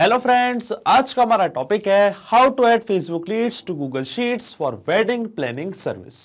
hello friends आज का हमारा टॉपिक है how to add Facebook leads to Google sheets for wedding planning service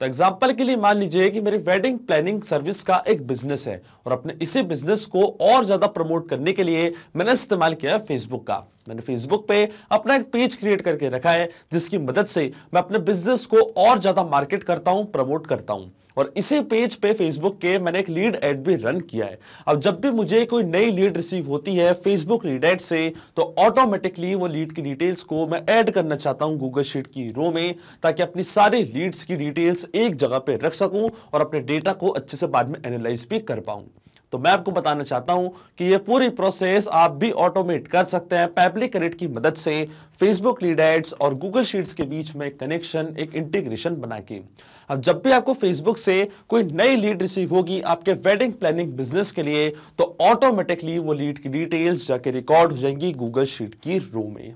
तो एग्जांपल के लिए मान लीजिए कि मेरी वेडिंग प्लानिंग सर्विस का एक बिजनेस है और अपने इसी बिजनेस को और ज्यादा प्रमोट करने के लिए मैंने इस्तेमाल किया है फेसबुक का मैंने फेसबुक पे अपना एक पेज क्रिएट करके रखा है जिसकी मदद से मैं अपने बिजनेस को और ज्यादा मार्केट करता हूँ प्रमोट करता हूँ और इसी पेज पे फेसबुक के मैंने एक लीड एड भी रन किया है अब जब भी मुझे कोई नई लीड रिसीव होती है फेसबुक लीड एड से तो ऑटोमेटिकली वो लीड की डिटेल्स को मैं ऐड करना चाहता हूँ गूगल शीट की रो में ताकि अपनी सारी लीड्स की डिटेल्स एक जगह पे रख सकूँ और अपने डेटा को अच्छे से बाद में एनालाइज भी कर पाऊँ तो मैं आपको बताना चाहता हूं कि ये पूरी प्रोसेस आप भी ऑटोमेट कर सकते हैं पैपली क्रेडिट की मदद से फेसबुक लीड एड्स और गूगल शीट्स के बीच में कनेक्शन एक इंटीग्रेशन बना के अब जब भी आपको फेसबुक से कोई नई लीड रिसीव होगी आपके वेडिंग प्लानिंग बिजनेस के लिए तो ऑटोमेटिकली वो लीड की डिटेल्स जाके रिकॉर्ड हो जाएंगी गूगल शीट की रो में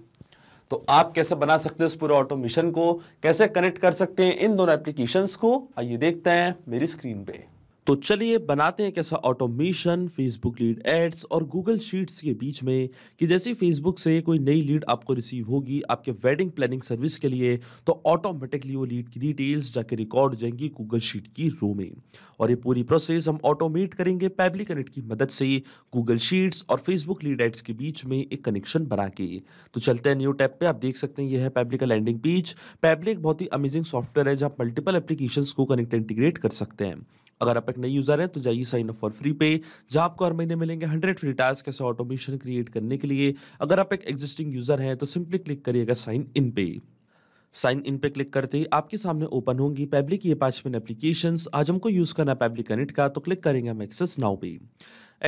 तो आप कैसे बना सकते हैं इस पूरे ऑटोमेशन को कैसे कनेक्ट कर सकते हैं इन दोनों एप्लीकेशंस को आइए देखते हैं मेरी स्क्रीन पे तो चलिए बनाते हैं कैसा ऑटोमेशन फेसबुक लीड एड्स और गूगल शीट्स के बीच में कि जैसे फेसबुक से कोई नई लीड आपको रिसीव होगी आपके वेडिंग प्लानिंग सर्विस के लिए तो ऑटोमेटिकली वो लीड की डिटेल्स जाके रिकॉर्ड हो जाएंगी गूगल शीट की रो में और ये पूरी प्रोसेस हम ऑटोमेट करेंगे पैबली कनेक्ट की मदद से गूगल शीट्स और फेसबुक लीड एड्स के बीच में एक कनेक्शन बना के तो चलते हैं न्यू टैप पर आप देख सकते हैं यह है पैबली का लैंडिंग पेज पैबली एक बहुत ही अमेजिंग सॉफ्टवेयर है जहाँ मल्टीपल एप्लीकेशन को कनेक्ट इंटीग्रेट कर सकते हैं अगर आप एक नए यूज़र हैं तो जाइए साइन अप फॉर फ्री पे जहाँ आपको हर महीने मिलेंगे हंड्रेड फ्री टास्क ऐसे ऑटोमेशन क्रिएट करने के लिए अगर आप एक एग्जिस्टिंग यूज़र हैं तो सिंपली क्लिक करिएगा साइन इन पे साइन इन पे क्लिक करते ही आपके सामने ओपन होंगी पैब्लिक ये पाँच एप्लीकेशन आज हमको यूज़ करना है पैब्लिक कनेक्ट का तो क्लिक करेंगे हम एक्सेस नाउ पे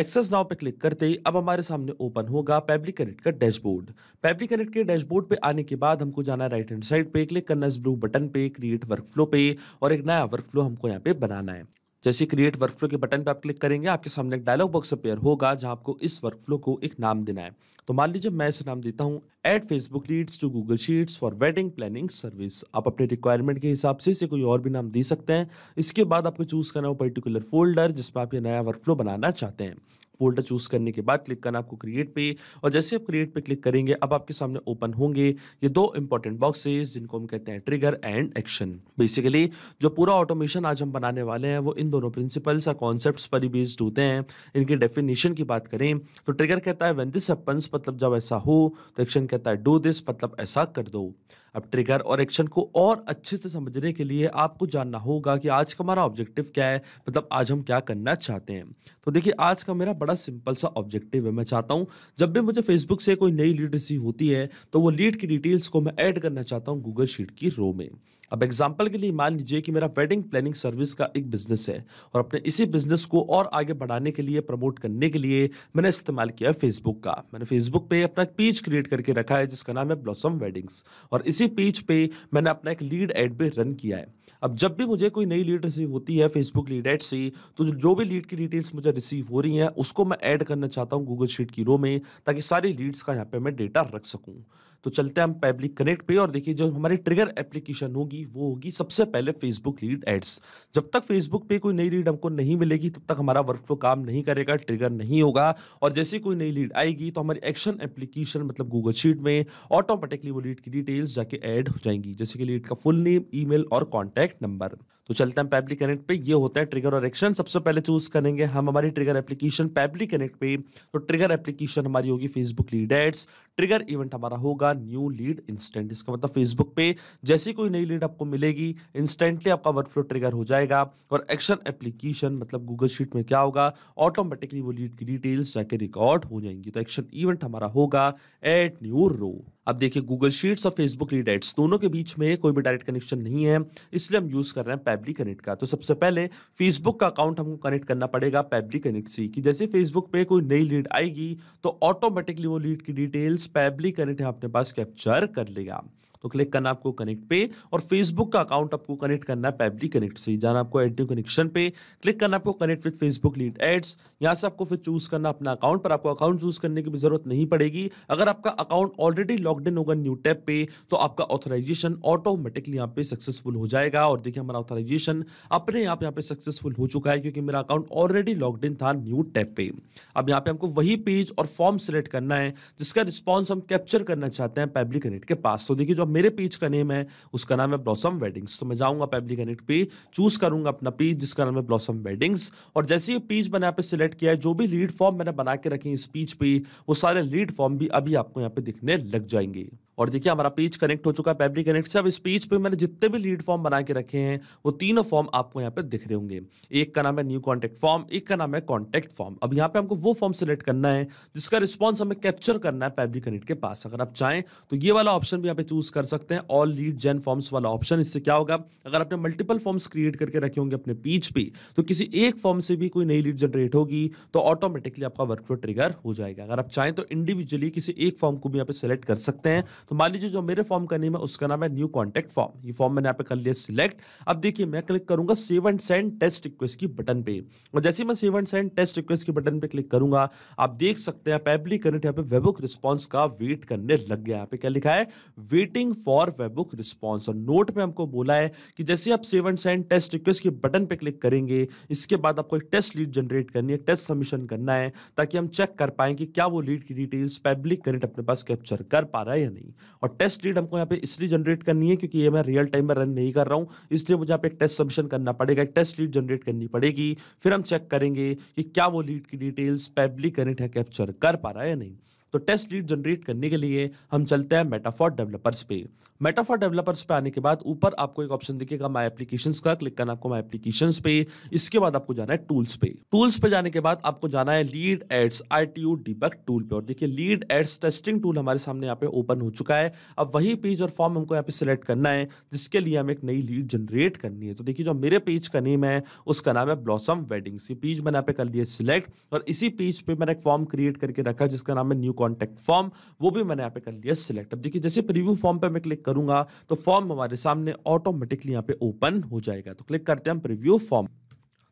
एक्सेस नाउ पे क्लिक करते ही अब हमारे सामने ओपन होगा पैब्लिक कनेक्ट का डैशबोर्ड पैब्लिक कनेक्ट के डैशबोर्ड पे आने के बाद हमको जाना है राइट हैंड साइड पे क्लिक करना है इस ब्लू बटन पे क्रिएट वर्कफ्लो पे और एक नया वर्कफ्लो हमको यहाँ पे बनाना है जैसे क्रिएट वर्कफ्लो के बटन पर आप क्लिक करेंगे आपके सामने एक डायलॉग बॉक्स अपेयर होगा जहां आपको इस वर्कफ्लो को एक नाम देना है तो मान लीजिए मैं इसे नाम देता हूं add Facebook leads to Google sheets for wedding planning service आप अपने रिक्वायरमेंट के हिसाब से इसे कोई और भी नाम दे सकते हैं इसके बाद आपको चूज़ करना हो पर्टिकुलर फोल्डर जिसमें आप ये नया वर्कफ्लो बनाना चाहते हैं फोल्डर चूज करने के बाद क्लिक करना आपको क्रिएट पे और जैसे आप क्रिएट पे क्लिक करेंगे अब आपके सामने ओपन होंगे ये दो इंपॉर्टेंट बॉक्सेस जिनको हम कहते हैं ट्रिगर एंड एक्शन बेसिकली जो पूरा ऑटोमेशन आज हम बनाने वाले हैं वो इन दोनों प्रिंसिपल्स और कॉन्सेप्ट पर ही बेस्ड होते हैं इनके डेफिनेशन की बात करें तो ट्रिगर कहता है वेन दिस मतलब जब ऐसा हो तो एक्शन कहता है डू दिस मतलब ऐसा कर दो अब ट्रिगर और एक्शन को और अच्छे से समझने के लिए आपको जानना होगा कि आज का हमारा ऑब्जेक्टिव क्या है मतलब आज हम क्या करना चाहते हैं तो देखिए आज का मेरा बड़ा सिंपल सा ऑब्जेक्टिव है मैं चाहता हूँ जब भी मुझे फेसबुक से कोई नई लीड रिसीव होती है तो वो लीड की डिटेल्स को मैं ऐड करना चाहता हूँ गूगल शीट की रो में अब एग्जाम्पल के लिए मान लीजिए कि मेरा वेडिंग प्लानिंग सर्विस का एक बिजनेस है और अपने इसी बिजनेस को और आगे बढ़ाने के लिए प्रमोट करने के लिए मैंने इस्तेमाल किया फेसबुक का मैंने फेसबुक पे अपना एक पेज क्रिएट करके रखा है जिसका नाम है ब्लॉसम वेडिंग्स और इसी पेज पे मैंने अपना एक लीड एड भी रन किया है अब जब भी मुझे कोई नई लीड रिसीव होती है फेसबुक लीड एड से तो जो भी लीड की डिटेल्स मुझे रिसीव हो रही हैं उसको मैं ऐड करना चाहता हूँ गूगल शीट की रो में ताकि सारी लीड्स का यहाँ पे मैं डेटा रख सकूँ तो चलते हैं हम पब्लिक कनेक्ट पे और देखिए जो हमारी ट्रिगर एप्लीकेशन होगी वो होगी सबसे पहले फेसबुक लीड एड्स जब तक फेसबुक पे कोई नई लीड हमको नहीं मिलेगी तब तक हमारा वर्क फ्लो काम नहीं करेगा ट्रिगर नहीं होगा और जैसे कोई नई लीड आएगी तो हमारी एक्शन एप्लीकेशन मतलब गूगल शीट में ऑटोमेटिकली वो लीड की डिटेल्स जाके ऐड हो जाएंगी जैसे कि लीड का फुल नेम ई और कॉन्टैक्ट नंबर तो चलते हैं पैबली कनेक्ट पे ये होता है ट्रिगर और एक्शन सबसे पहले चूज करेंगे हम हमारी ट्रिगर एप्लीकेशन पैबली कनेक्ट पे तो ट्रिगर एप्लीकेशन हमारी होगी Facebook lead ads trigger event हमारा होगा न्यू लीड इंस्टेंट इसका मतलब फेसबुक पे जैसी कोई नई लीड आपको मिलेगी इंस्टेंटली आपका वर्कफ्लो ट्रिगर हो जाएगा और एक्शन एप्लीकेशन मतलब गूगल शीट में क्या होगा ऑटोमेटिकली वो लीड की डिटेल्स जाके रिकॉर्ड हो जाएंगी तो एक्शन इवेंट हमारा होगा एट न्यू रो अब देखिए गूगल शीट्स और फेसबुक लीड एड्स दोनों के बीच में कोई भी डायरेक्ट कनेक्शन नहीं है इसलिए हम यूज़ कर रहे हैं पैबली कनेक्ट का तो सबसे पहले फेसबुक का अकाउंट हमको कनेक्ट करना पड़ेगा पैबली कनेक्ट से कि जैसे फेसबुक पे कोई नई लीड आएगी तो ऑटोमेटिकली वो लीड की डिटेल्स पैबली कनेक्ट अपने पास कैप्चर कर लेगा तो क्लिक करना आपको कनेक्ट पे और फेसबुक का अकाउंट आपको कनेक्ट करना है पैबली कनेक्ट से जाना आपको एड न्यू कनेक्शन पे क्लिक करना आपको connect with Facebook lead ads यहाँ से आपको फिर चूज करना अपना अकाउंट पर आपको अकाउंट चूज करने की भी जरूरत नहीं पड़ेगी अगर आपका अकाउंट ऑलरेडी लॉग इन होगा न्यू टैप पे तो आपका ऑथराइजेशन ऑटोमेटिकली यहाँ पे सक्सेसफुल हो जाएगा और देखिए हमारा ऑथराइजेशन अपने आप यहाँ पे सक्सेसफुल हो चुका है क्योंकि मेरा अकाउंट ऑलरेडी लॉगड इन था न्यू टैब पे अब यहाँ पे हमको वही पेज और फॉर्म सेलेक्ट करना है जिसका रिस्पॉन्स हम कैप्चर करना चाहते हैं पैब्लिक कनेक्ट के पास तो देखिए जो मेरे पेज का नेम है उसका नाम है ब्लॉसम वेडिंग्स तो मैं जाऊँगा पेबली कनेक्ट पे चूज करूंगा अपना पेज जिसका नाम है ब्लॉसम वेडिंग्स और जैसे ये पेज मैंने यहाँ पे सिलेक्ट किया है जो भी लीड फॉर्म मैंने बना के रखे इस पेज पे वो सारे लीड फॉर्म भी अभी आपको यहाँ पे दिखने लग जाएंगे और देखिए हमारा पेज कनेक्ट हो चुका है पेबली कनेक्ट से अब इस पेज पे मैंने जितने भी लीड फॉर्म बना के रखे हैं वो तीनों फॉर्म आपको यहाँ पे दिख रहे होंगे एक का नाम है न्यू कॉन्टेक्ट फॉर्म एक का नाम है कॉन्टेक्ट फॉर्म अब यहाँ पे हमको वो फॉर्म सेलेक्ट करना है जिसका रिस्पॉन्स हमें कैप्चर करना है पेबली कनेक्ट के पास अगर आप चाहें तो ये वाला ऑप्शन भी यहाँ पे चूज कर सकते हैं ऑल लीड जेन फॉर्म्स वाला ऑप्शन इससे क्या होगा अगर आपने मल्टीपल फॉर्म्स क्रिएट करके रखे होंगे अपने पेज पे तो किसी एक फॉर्म से भी कोई नई लीड जनरेट होगी तो ऑटोमेटिकली आपका वर्कफ्लो ट्रिगर हो जाएगा अगर आप चाहें तो इंडिविजुअली किसी एक फॉर्म को भी यहाँ पे सेलेक्ट कर सकते हैं तो मान लीजिए जो मेरे फॉर्म का नेम है उसका नाम है न्यू कॉन्टैक्ट फॉर्म ये फॉर्म मैंने यहाँ पे कर लिया सिलेक्ट अब देखिए मैं क्लिक करूंगा save and send test request की बटन पे और जैसे मैं save and send test request की बटन पे क्लिक करूंगा आप देख सकते हैं पैबली कनेक्ट यहाँ पे वेबुक रिस्पॉन्स का वेट करने लग गया यहाँ पे क्या लिखा है वेटिंग फॉर वेबुक रिस्पॉन्स और नोट में हमको बोला है कि जैसे आप save and send test request के बटन पे क्लिक करेंगे इसके बाद आपको एक टेस्ट लीड जनरेट करनी है टेस्ट सबमिशन करना है ताकि हम चेक कर पाएँ कि क्या वो लीड की डिटेल्स पब्लिक कनेक्ट अपने पास कैप्चर कर पा रहा है या नहीं और टेस्ट डेट हमको यहाँ पे इसलिए जनरेट करनी है क्योंकि ये मैं रियल टाइम में रन नहीं कर रहा हूँ इसलिए मुझे यहाँ पे टेस्ट सबमिशन करना पड़ेगा टेस्ट लीड जनरेट करनी पड़ेगी फिर हम चेक करेंगे कि क्या वो लीड की डिटेल्स पब्लिक कनेक्ट है कैप्चर कर पा रहा है या नहीं तो टेस्ट लीड जनरेट करने के लिए हम चलते हैं मेटाफॉर डेवलपर्स पे मेटाफॉर डेवलपर्स पे आने के बाद ऊपर आपको एक ऑप्शन दिखेगा माई एप्लीकेशन का क्लिक करना आपको माई एप्लीकेशन पे इसके बाद आपको जाना है टूल्स पे टूल्स पे जाने के बाद आपको जाना है लीड एड्स आई टी यू डिबक टूल पे और देखिए लीड एड्स टेस्टिंग टूल हमारे सामने यहाँ पे ओपन हो चुका है अब वही पेज और फॉर्म हमको यहाँ पे सिलेक्ट करना है जिसके लिए हमें एक नई लीड जनरेट करनी है तो देखिए जो मेरे पेज का नेम है उसका नाम है ब्लॉसम वेडिंग्स ये पेज मैंने यहाँ पे कर लिया सिलेक्ट और इसी पेज पे मैंने एक फॉर्म क्रिएट करके रखा जिसका नाम है न्यू कॉन्टेक्ट फॉर्म वो भी मैंने यहाँ पे कर लिया सिलेक्ट अब देखिए जैसे प्रिव्यू फॉर्म पे मैं क्लिक करूंगा तो फॉर्म हमारे सामने ऑटोमेटिकली यहाँ पे ओपन हो जाएगा तो क्लिक करते हैं हम प्रिव्यू फॉर्म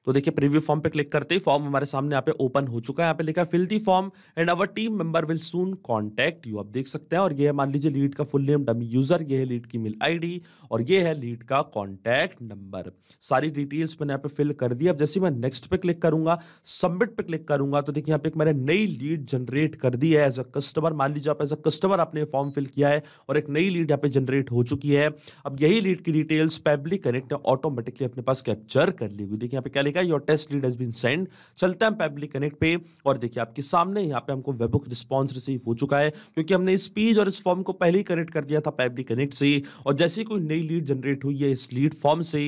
तो देखिए प्रीव्यू फॉर्म पे क्लिक करते ही फॉर्म हमारे सामने यहाँ पे ओपन हो चुका है यहाँ पे लिखा fill the form and our team member will soon contact you आप देख सकते हैं और ये है मान लीजिए लीड का फुल नेम डमी यूजर ये है लीड की मेल आईडी और ये है लीड का कॉन्टैक्ट नंबर सारी डिटेल्स मैंने यहाँ पे फिल कर दी अब जैसे मैं नेक्स्ट पे क्लिक करूंगा सबमिट पे क्लिक करूंगा तो देखिए यहाँ पे एक मैंने नई लीड जनरेट कर दी है एज अ कस्टमर मान लीजिए आप एज अ कस्टमर आपने फॉर्म फिल किया है और एक नई लीड यहाँ पे जनरेट हो चुकी है अब यही लीड की डिटेल्स पैबली कनेक्ट ऑटोमेटिकली अपने पास कैप्चर कर ली हुई देखिए यहाँ पे क्या दिखाएगा your test lead has been send चलते हैं पब्लिक कनेक्ट पे और देखिए आपके सामने यहाँ पे हमको वेबुक रिस्पॉन्स रिसीव हो चुका है क्योंकि हमने इस पेज और इस फॉर्म को पहले ही कनेक्ट कर दिया था पब्लिक कनेक्ट से और जैसे कोई नई लीड जनरेट हुई है इस लीड फॉर्म से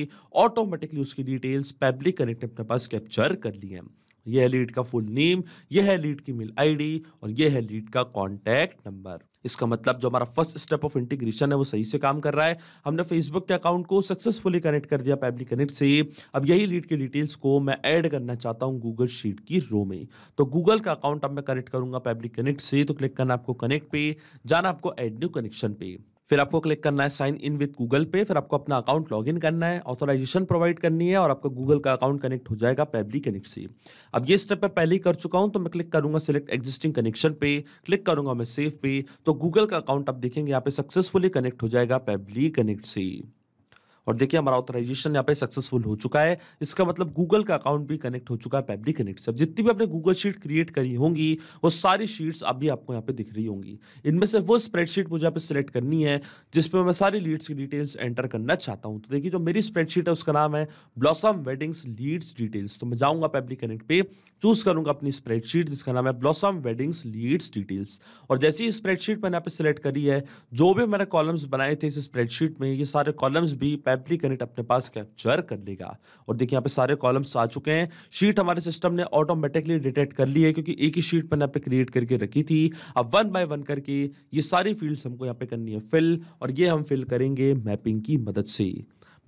ऑटोमेटिकली उसकी डिटेल्स पब्लिक कनेक्ट ने अपने पास कैप्चर कर ली है यह है लीड का फुल नेम यह है लीड की मेल आईडी और यह है लीड का कॉन्टैक्ट नंबर इसका मतलब जो हमारा फर्स्ट स्टेप ऑफ इंटीग्रेशन है वो सही से काम कर रहा है हमने फेसबुक के अकाउंट को सक्सेसफुली कनेक्ट कर दिया पैबली कनेक्ट से अब यही लीड की डिटेल्स को मैं ऐड करना चाहता हूँ गूगल शीट की रो में तो गूगल का अकाउंट अब मैं कनेक्ट करूँगा पैबली कनेक्ट से तो क्लिक करना आपको कनेक्ट पे जाना आपको एड न्यू कनेक्शन पे फिर आपको क्लिक करना है साइन इन विद गूगल पे फिर आपको अपना अकाउंट इन करना है ऑथोराइजेशन प्रोवाइड करनी है और आपका गूगल का अकाउंट कनेक्ट हो जाएगा पैबली कनेक्ट से अब ये स्टेप मैं पहले ही कर चुका हूँ तो मैं क्लिक करूंगा सिलेक्ट एग्जिस्टिंग कनेक्शन पे क्लिक करूंगा मैं सेफ पे तो गूगल का अकाउंट आप देखेंगे यहाँ पे सक्सेसफुली कनेक्ट हो जाएगा पैबली कनेक्ट से और देखिए हमारा ऑथराइजेशन यहाँ पे सक्सेसफुल हो चुका है इसका मतलब गूगल का अकाउंट भी कनेक्ट हो चुका है पैबली कनेक्ट से जितनी भी आपने गूगल शीट क्रिएट करी होंगी वो सारी शीट्स अभी आपको यहाँ पे दिख रही होंगी इनमें से वो स्प्रेडशीट मुझे यहाँ पे सिलेक्ट करनी है जिसमें मैं सारी लीड्स की डिटेल्स एंटर करना चाहता हूँ तो देखिए जो मेरी स्प्रेडशीट है उसका नाम है ब्लॉसम वेडिंग्स लीड्स डिटेल्स तो मैं जाऊँगा पैबली कनेक्ट पे चूज करूंगा अपनी स्प्रेडशीट जिसका नाम है ब्लॉसम वेडिंग्स लीड्स डिटेल्स और जैसी स्प्रेडशीट मैंने यहाँ पे सिलेक्ट करी है जो भी मैंने कॉलम्स बनाए थे इस स्प्रेडशीट में ये सारे कॉलम्स भी पैब कनेक्ट अपने पास कैप्चर कर लेगा और देखिए यहाँ पे सारे कॉलम्स आ चुके हैं शीट हमारे सिस्टम ने ऑटोमेटिकली डिटेक्ट कर ली है क्योंकि एक ही शीट मैंने यहाँ पे क्रिएट करके रखी थी अब वन बाय वन करके ये सारी फील्ड्स हमको यहाँ पे करनी है फिल और ये हम फिल करेंगे मैपिंग की मदद से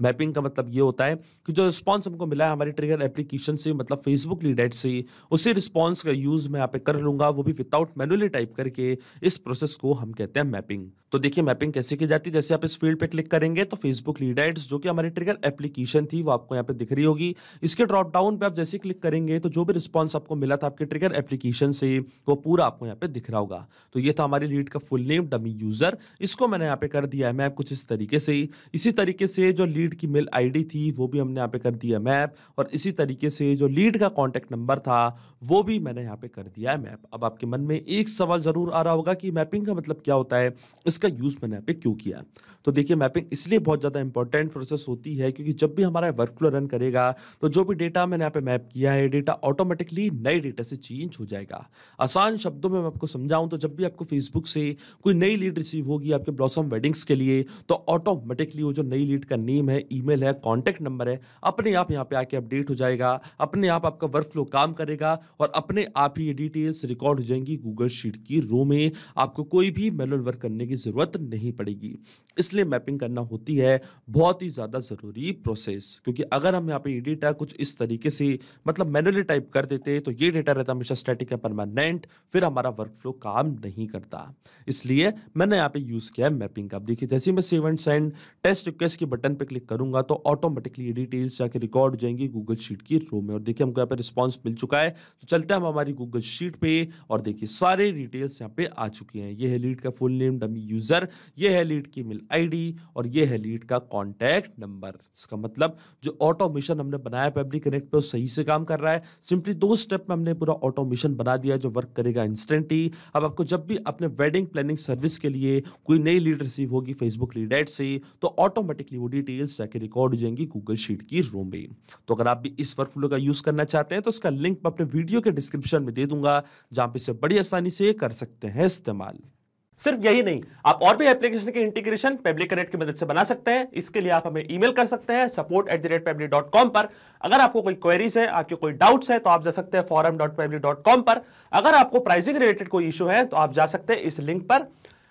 मैपिंग का मतलब ये होता है कि जो रिस्पॉन्स हमको मिला है हमारी ट्रिगर एप्लीकेशन से मतलब फेसबुक लीडेट से उसी रिस्पॉन्स का यूज़ मैं यहाँ पे कर लूंगा वो भी विदाउट मैनुअली टाइप करके इस प्रोसेस को हम कहते हैं मैपिंग तो देखिए मैपिंग कैसे की जाती है जैसे आप इस फील्ड पे क्लिक करेंगे तो फेसबुक लीडाइट्स जो कि हमारी ट्रिगर एप्लीकेशन थी वो आपको यहाँ पे दिख रही होगी इसके ड्रॉप डाउन पे आप जैसे क्लिक करेंगे तो जो भी रिस्पॉन्स आपको मिला था आपके ट्रिगर एप्लीकेशन से वो पूरा आपको यहाँ पे दिख रहा होगा तो ये था हमारी लीड का फुल नेम डमी यूजर इसको मैंने यहाँ पे कर दिया है मैं कुछ इस तरीके से इसी तरीके से जो लीड लीड की मेल आईडी थी वो भी हमने यहाँ पे कर दिया मैप और इसी तरीके से जो लीड का कॉन्टैक्ट नंबर था वो भी मैंने यहाँ पे कर दिया है मैप अब आपके मन में एक सवाल ज़रूर आ रहा होगा कि मैपिंग का मतलब क्या होता है इसका यूज़ मैंने यहाँ पे क्यों किया तो देखिए मैपिंग इसलिए बहुत ज़्यादा इंपॉर्टेंट प्रोसेस होती है क्योंकि जब भी हमारा वर्कफ्लो रन करेगा तो जो भी डेटा मैंने यहाँ पे मैप किया है डेटा ऑटोमेटिकली नए डेटा से चेंज हो जाएगा आसान शब्दों में मैं आपको समझाऊं तो जब भी आपको फेसबुक से कोई नई लीड रिसीव होगी आपके ब्लॉसम वेडिंग्स के लिए तो ऑटोमेटिकली वो जो नई लीड का नेम है ईमेल है कॉन्टैक्ट नंबर है अपने आप यहाँ पे आके अपडेट हो जाएगा अपने आप आपका वर्क फ्लो काम करेगा और अपने आप ही ये डिटेल्स रिकॉर्ड हो जाएंगी गूगल शीट की रो में आपको कोई भी मैनुअल वर्क करने की ज़रूरत नहीं पड़ेगी इसलिए मैपिंग करना होती है बहुत ही ज़्यादा ज़रूरी प्रोसेस क्योंकि अगर हम यहाँ पे ये डेटा कुछ इस तरीके से मतलब मैनुअली टाइप कर देते तो ये डेटा रहता हमेशा स्टैटिक या परमानेंट फिर हमारा वर्क फ्लो काम नहीं करता इसलिए मैंने यहाँ पे यूज़ किया है मैपिंग का देखिए जैसे मैं save and send test request के बटन पर क्लिक क्लिक करूंगा तो ऑटोमेटिकली ये डिटेल्स जाके रिकॉर्ड हो जाएंगी गूगल शीट की रो में और देखिए हमको यहाँ पे रिस्पॉन्स मिल चुका है तो चलते हैं हम हमारी गूगल शीट पे और देखिए सारे डिटेल्स यहाँ पे आ चुकी हैं ये है लीड का फुल नेम डमी यूज़र ये है लीड की मेल आई और ये है लीड का कॉन्टैक्ट नंबर इसका मतलब जो ऑटोमेशन हमने बनाया फैब्रिक कनेक्ट पर सही से काम कर रहा है सिंपली दो स्टेप में हमने पूरा ऑटोमेशन बना दिया जो वर्क करेगा इंस्टेंटली अब आपको जब भी अपने वेडिंग प्लानिंग सर्विस के लिए कोई नई लीड रिसीव होगी फेसबुक लीड एड से तो ऑटोमेटिकली वो डिटेल्स से रिकॉर्ड हो जाएंगी गूगल शीट की रूम में तो अगर आप भी इस वर्क फ्लो का यूज़ करना चाहते हैं तो उसका लिंक मैं अपने वीडियो के डिस्क्रिप्शन में दे दूंगा जहाँ पे इसे बड़ी आसानी से कर सकते हैं इस्तेमाल सिर्फ यही नहीं आप और भी एप्लीकेशन के इंटीग्रेशन पेब्लिक कनेक्ट की मदद से बना सकते हैं इसके लिए आप हमें ईमेल कर सकते हैं support at the rate Pabbly dot com पर अगर आपको कोई क्वेरीज है आपके कोई डाउट्स है तो आप जा सकते हैं forum dot Pabbly dot com पर अगर आपको प्राइसिंग रिलेटेड कोई इशू है तो आप जा सकते हैं इस लिंक पर